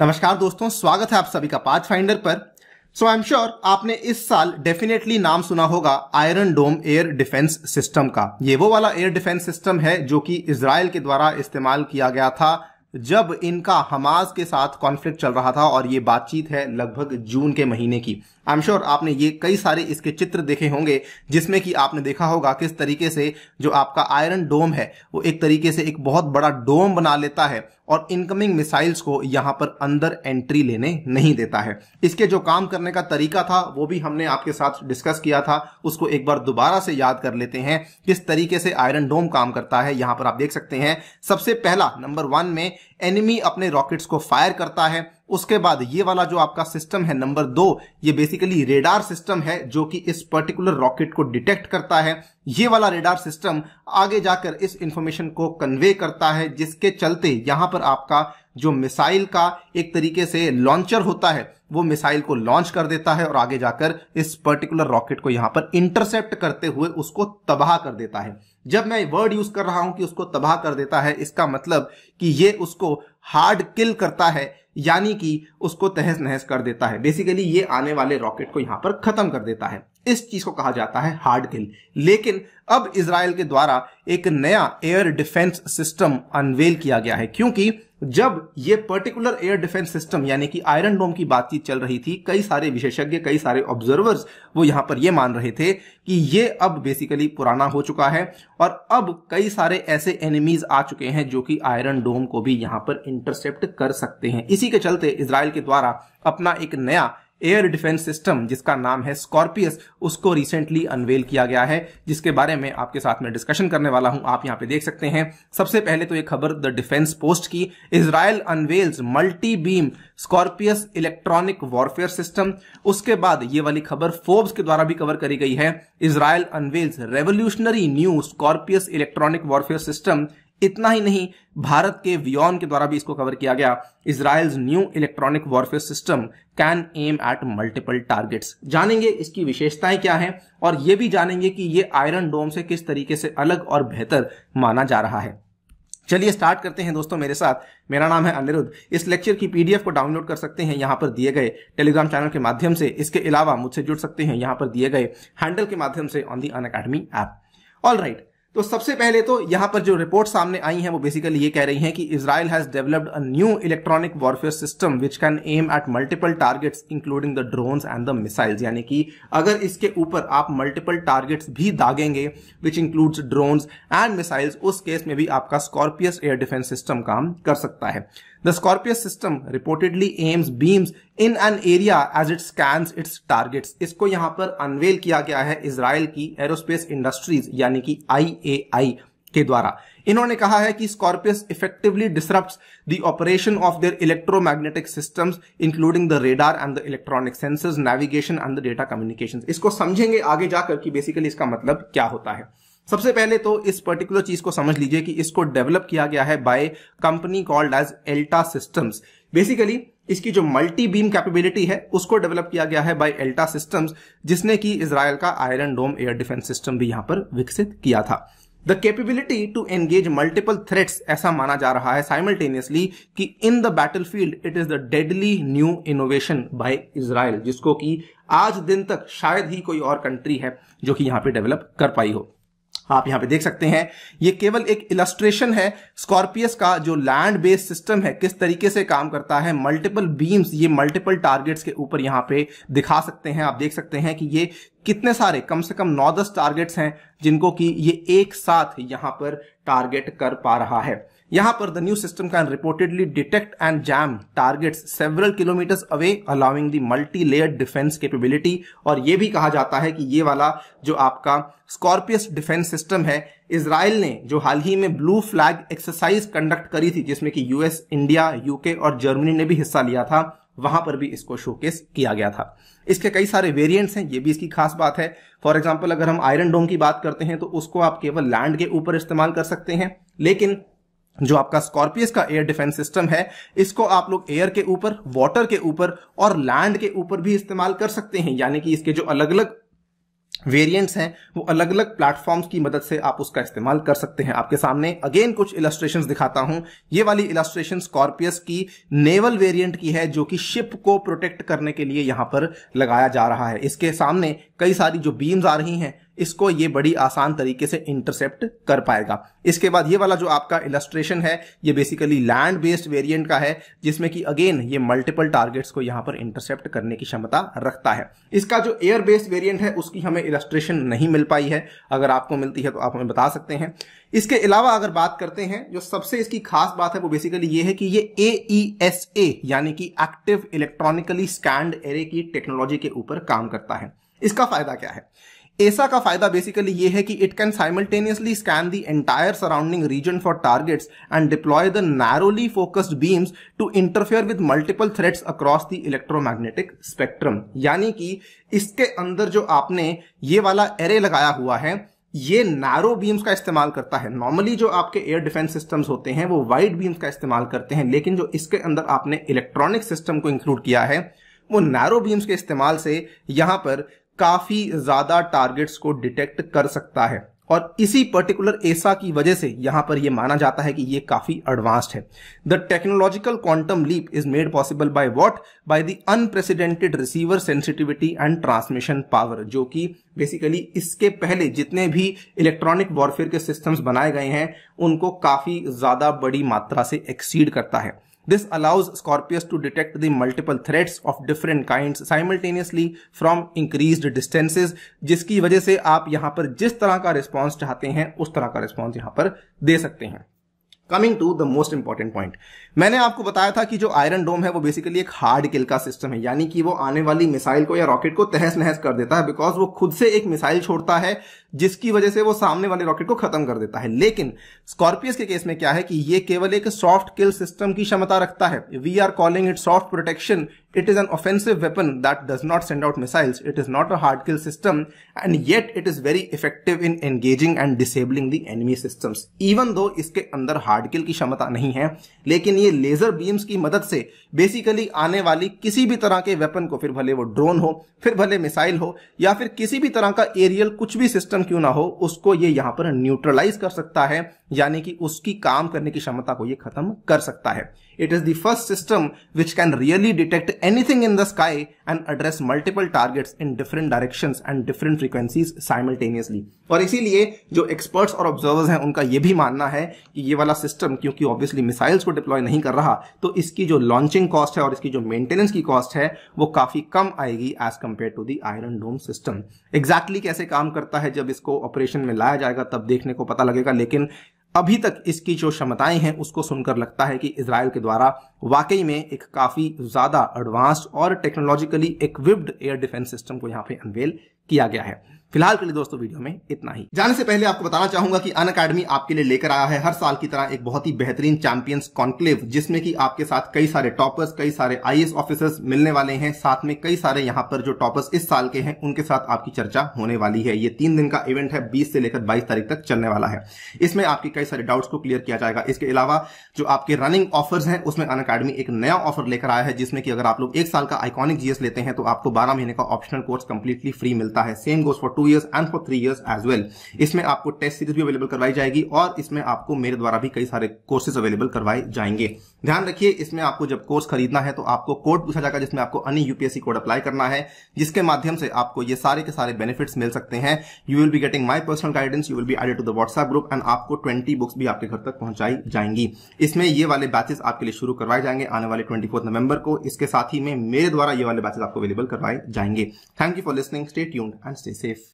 नमस्कार दोस्तों स्वागत है आप सभी का पाथ फाइंडर पर सो आई एम श्योर आपने इस साल डेफिनेटली नाम सुना होगा iron dome air defence system का ये वो वाला एयर डिफेंस सिस्टम है जो कि इसराइल के द्वारा इस्तेमाल किया गया था जब इनका हमास के साथ कॉन्फ्लिक्ट चल रहा था और ये बातचीत है लगभग जून के महीने की आई एम श्योर आपने ये कई सारे इसके चित्र देखे होंगे जिसमें कि आपने देखा होगा किस तरीके से जो आपका आयरन डोम है वो एक तरीके से एक बहुत बड़ा डोम बना लेता है और इनकमिंग मिसाइल्स को यहां पर अंदर एंट्री लेने नहीं देता है इसके जो काम करने का तरीका था वो भी हमने आपके साथ डिस्कस किया था उसको एक बार दोबारा से याद कर लेते हैं किस तरीके से आयरन डोम काम करता है यहां पर आप देख सकते हैं सबसे पहला नंबर वन में एनिमी अपने रॉकेट्स को फायर करता है उसके बाद ये वाला जो आपका सिस्टम है नंबर दो ये बेसिकली रेडार सिस्टम है जो कि इस पर्टिकुलर रॉकेट को डिटेक्ट करता है ये वाला रेडार सिस्टम आगे जाकर इस इंफॉर्मेशन को कन्वे करता है जिसके चलते यहां पर आपका जो मिसाइल का एक तरीके से लॉन्चर होता है वो मिसाइल को लॉन्च कर देता है और आगे जाकर इस पर्टिकुलर रॉकेट को यहां पर इंटरसेप्ट करते हुए उसको तबाह कर देता है जब मैं वर्ड यूज कर रहा हूं कि उसको तबाह कर देता है इसका मतलब कि ये उसको हार्ड किल करता है यानी कि उसको तहस नहस कर देता है बेसिकली ये आने वाले रॉकेट को यहां पर खत्म कर देता है इस चीज को कहा जाता है हार्ड किल लेकिन अब इसराइल के द्वारा एक नया एयर डिफेंस सिस्टम अनवेल किया गया है क्योंकि जब ये पर्टिकुलर एयर डिफेंस सिस्टम यानी कि आयरन डोम की बातचीत चल रही थी कई सारे विशेषज्ञ कई सारे ऑब्जर्वर्स वो यहां पर ये मान रहे थे कि ये अब बेसिकली पुराना हो चुका है और अब कई सारे ऐसे एनिमीज आ चुके हैं जो कि आयरन डोम को भी यहां पर इंटरसेप्ट कर सकते हैं इसी के चलते इसराइल के द्वारा अपना एक नया एयर डिफेंस सिस्टम जिसका नाम है स्कॉर्पियस उसको रिसेंटली अनवेल किया गया है जिसके बारे में आपके साथ में डिस्कशन करने वाला हूं आप यहां पे देख सकते हैं सबसे पहले तो ये खबर द डिफेंस पोस्ट की Israel unveils multi beam Scorpius electronic warfare system उसके बाद ये वाली खबर फोर्ब्स के द्वारा भी कवर करी गई है Israel unveils revolutionary new Scorpius electronic warfare system इतना ही नहीं भारत के वियोन के द्वारा भी इसको कवर किया गया Israel new electronic warfare system can aim at multiple targets जानेंगे इसकी विशेषताएं क्या हैं और ये भी जानेंगे कि ये आयरन डोम से किस तरीके से अलग और बेहतर माना जा रहा है चलिए स्टार्ट करते हैं दोस्तों मेरे साथ मेरा नाम है अनिरुद्ध इस लेक्चर की पीडीएफ को डाउनलोड कर सकते हैं यहाँ पर दिए गए टेलीग्राम चैनल के माध्यम से इसके अलावा मुझसे जुड़ सकते हैं यहाँ पर दिए गए हैंडल के माध्यम से on the Unacademy app all right तो सबसे पहले तो यहां पर जो रिपोर्ट सामने आई है वो बेसिकली ये कह रही है कि Israel has developed a new electronic warfare system which can aim at multiple targets including the drones and the missiles यानी कि अगर इसके ऊपर आप मल्टीपल टारगेट्स भी दागेंगे which includes drones and missiles उस केस में भी आपका स्कॉर्पियस एयर डिफेंस सिस्टम काम कर सकता है The Scorpius system reportedly aims beams in an area as it scans its targets. इसको यहाँ पर अनवेल किया गया है इसराइल की एरोस्पेस इंडस्ट्रीज यानी कि आई के द्वारा इन्होंने कहा है कि Scorpius effectively disrupt the operation of their electromagnetic systems including the radar and the electronic sensors navigation and the data communication इसको समझेंगे आगे जाकर कि बेसिकली इसका मतलब क्या होता है सबसे पहले तो इस पर्टिकुलर चीज को समझ लीजिए कि इसको डेवलप किया गया है by company called as Elta systems basically इसकी जो मल्टी बीम कैपेबिलिटी है उसको डेवलप किया गया है बाय एल्टा सिस्टम्स जिसने कि इसराइल का iron dome air defence system भी यहां पर विकसित किया था the capability to engage multiple threats ऐसा माना जा रहा है साइमल्टेनियसली कि in the battlefield it is the deadly new innovation by Israel जिसको कि आज दिन तक शायद ही कोई और कंट्री है जो कि यहां पे डेवलप कर पाई हो आप यहां पे देख सकते हैं ये केवल एक इलस्ट्रेशन है स्कॉर्पियस का जो लैंड बेस्ड सिस्टम है किस तरीके से काम करता है मल्टीपल बीम्स ये मल्टीपल टारगेट्स के ऊपर यहां पे दिखा सकते हैं आप देख सकते हैं कि ये कितने सारे कम से कम नौ दस टारगेट्स हैं जिनको कि ये एक साथ यहां पर टारगेट कर पा रहा है यहां पर the new system can reportedly detect and jam targets several kilometres away allowing the multi layer defence capability और ये भी कहा जाता है कि ये वाला जो आपका स्कॉर्पियस डिफेंस सिस्टम है इसराइल ने जो हाल ही में ब्लू फ्लैग एक्सरसाइज कंडक्ट करी थी जिसमें कि यूएस इंडिया यूके और जर्मनी ने भी हिस्सा लिया था वहां पर भी इसको शोकेस किया गया था इसके कई सारे वेरिएंट्स हैं ये भी इसकी खास बात है फॉर एग्जाम्पल अगर हम आयरन डोम की बात करते हैं तो उसको आप केवल लैंड के ऊपर इस्तेमाल कर सकते हैं लेकिन जो आपका स्कॉर्पियस का एयर डिफेंस सिस्टम है इसको आप लोग एयर के ऊपर वाटर के ऊपर और लैंड के ऊपर भी इस्तेमाल कर सकते हैं यानी कि इसके जो अलग अलग वेरिएंट्स हैं वो अलग अलग प्लेटफॉर्म्स की मदद से आप उसका इस्तेमाल कर सकते हैं आपके सामने अगेन कुछ इलस्ट्रेशन दिखाता हूं ये वाली इलस्ट्रेशन स्कॉर्पियस की नेवल वेरिएंट की है जो कि शिप को प्रोटेक्ट करने के लिए यहां पर लगाया जा रहा है इसके सामने कई सारी जो बीम्स आ रही हैं इसको ये बड़ी आसान तरीके से इंटरसेप्ट कर पाएगा इसके बाद ये वाला जो आपका इलस्ट्रेशन है ये बेसिकली लैंड बेस्ड वेरिएंट का है जिसमें कि अगेन ये मल्टीपल टारगेट्स को यहाँ पर इंटरसेप्ट करने की क्षमता रखता है इसका जो एयर बेस्ड वेरिएंट है उसकी हमें इलस्ट्रेशन नहीं मिल पाई है अगर आपको मिलती है तो आप हमें बता सकते हैं इसके अलावा अगर बात करते हैं जो सबसे इसकी खास बात है वो बेसिकली ये है कि ये ए e यानी कि एक्टिव इलेक्ट्रॉनिकली स्कैंड एरे की टेक्नोलॉजी के ऊपर काम करता है इसका फायदा क्या है एसा का फायदा बेसिकली ये है कि it can simultaneously scan the entire surrounding region for targets and deploy the narrowly focused beams to interfere with multiple threats across the electromagnetic spectrum यानी कि इसके अंदर जो आपने ये वाला एरे लगाया हुआ है ये नैरो बीम्स का इस्तेमाल करता है नॉर्मली जो आपके एयर डिफेंस सिस्टम्स होते हैं वो वाइड बीम्स का इस्तेमाल करते हैं लेकिन जो इसके अंदर आपने इलेक्ट्रॉनिक सिस्टम को इंक्लूड किया है वो नैरो बीम्स के इस्तेमाल से यहां पर काफी ज्यादा टारगेट्स को डिटेक्ट कर सकता है और इसी पर्टिकुलर एसा की वजह से यहां पर यह माना जाता है कि यह काफी एडवांस्ड है the technological quantum leap is made possible by what by the unprecedented receiver sensitivity and transmission power जो कि बेसिकली इसके पहले जितने भी इलेक्ट्रॉनिक वॉरफेयर के सिस्टम्स बनाए गए हैं उनको काफी ज्यादा बड़ी मात्रा से एक्सीड करता है This allows Scorpius to detect the multiple threats of different kinds simultaneously from increased distances जिसकी वजह से आप यहां पर जिस तरह का रिस्पॉन्स चाहते हैं उस तरह का रिस्पॉन्स यहां पर दे सकते हैं coming to the most important point मैंने आपको बताया था कि जो आयरन डोम है वो बेसिकली एक हार्ड किल का सिस्टम है यानी कि वो आने वाली मिसाइल को या रॉकेट को तहस नहस कर देता है बिकॉज वो खुद से एक मिसाइल छोड़ता है जिसकी वजह से वो सामने वाले रॉकेट को खत्म कर देता है लेकिन स्कॉर्पियस के केस में क्या है कि ये केवल एक सॉफ्ट किल सिस्टम की क्षमता रखता है we are calling it soft protection it is an offensive weapon that does not send out missiles it is not a hard kill system and yet it is very effective in engaging and disabling the enemy systems even though इसके अंदर hard किल की क्षमता नहीं है लेकिन ये laser beams की मदद से बेसिकली आने वाली किसी भी तरह के वेपन को फिर भले वो ड्रोन हो फिर भले मिसाइल हो या फिर किसी भी तरह का एरियल कुछ भी सिस्टम क्यों ना हो उसको ये यहाँ पर न्यूट्रलाइज कर सकता है यानी कि उसकी काम करने की क्षमता को ये खत्म कर सकता है It is the first system which can really detect anything in the sky and address multiple targets in different directions and different frequencies simultaneously. और इसीलिए जो एक्सपर्ट्स और ऑब्जर्वर्स हैं उनका ये भी मानना है कि ये वाला सिस्टम क्योंकि ऑब्वियसली मिसाइल्स को डिप्लॉय नहीं कर रहा तो इसकी जो लॉन्चिंग कॉस्ट है और इसकी जो मेंटेनेंस की कॉस्ट है वो काफी कम आएगी as compare to the iron dome system exactly कैसे काम करता है जब इसको ऑपरेशन में लाया जाएगा तब देखने को पता लगेगा लेकिन अभी तक इसकी जो क्षमताएं हैं उसको सुनकर लगता है कि इसराइल के द्वारा वाकई में एक काफ़ी ज़्यादा एडवांस्ड और technologically equipped air defence system को यहाँ पे अनवेल किया गया है फिलहाल के लिए दोस्तों वीडियो में इतना ही जाने से पहले आपको बताना चाहूंगा कि अन अकेडमी आपके लिए लेकर आया है हर साल की तरह एक बहुत ही बेहतरीन चैंपियंस कॉन्क्लेव जिसमें कि आपके साथ कई सारे टॉपर्स कई सारे आई ऑफिसर्स मिलने वाले हैं साथ में कई सारे यहाँ पर जो टॉपर्स इस साल के हैं उनके साथ आपकी चर्चा होने वाली है ये तीन दिन का इवेंट है बीस से लेकर बाईस तारीख तक चलने वाला है इसमें आपके कई सारे डाउट्स को क्लियर किया जाएगा इसके अलावा जो आपके रनिंग ऑफर्स हैं उसमें अन अकेडमी एक नया ऑफर लेकर आया है जिसमें कि अगर आप लोग एक साल का आइकॉनिक जीएस लेते हैं तो आपको बारह महीने का ऑप्शनल कोर्स कंप्लीटली फ्री मिलता है same goes for two two years and for three years as well इसमें आपको टेस्ट सीरीज भी अवेलेबल करवाई जाएगी और इसमें आपको मेरे द्वारा भी कई सारे कोर्सेज अवेलेबल करवाए जाएंगे ध्यान रखिए इसमें आपको जब कोर्स खरीदना है तो आपको कोड पूछा जाएगा जिसमें आपको अन्य यूपीएससी कोड अप्लाई करना है जिसके माध्यम से आपको ये सारे के सारे बेनिफिट्स मिल सकते हैं you will be getting my personal guidance you will be added to the WhatsApp group and आपको ट्वेंटी बुक्स भी आपके घर तक पहुंचाई जाएंगी इसमें ये वाले बैचेस आपके लिए शुरू करवाए जाएंगे आने वाले ट्वेंटी नवंबर को इसके साथ ही में मेरे द्वारा ये वाले बैचेस आपको अवेलेबल करवाए जाएंगे thank you for listening stay tuned and stay safe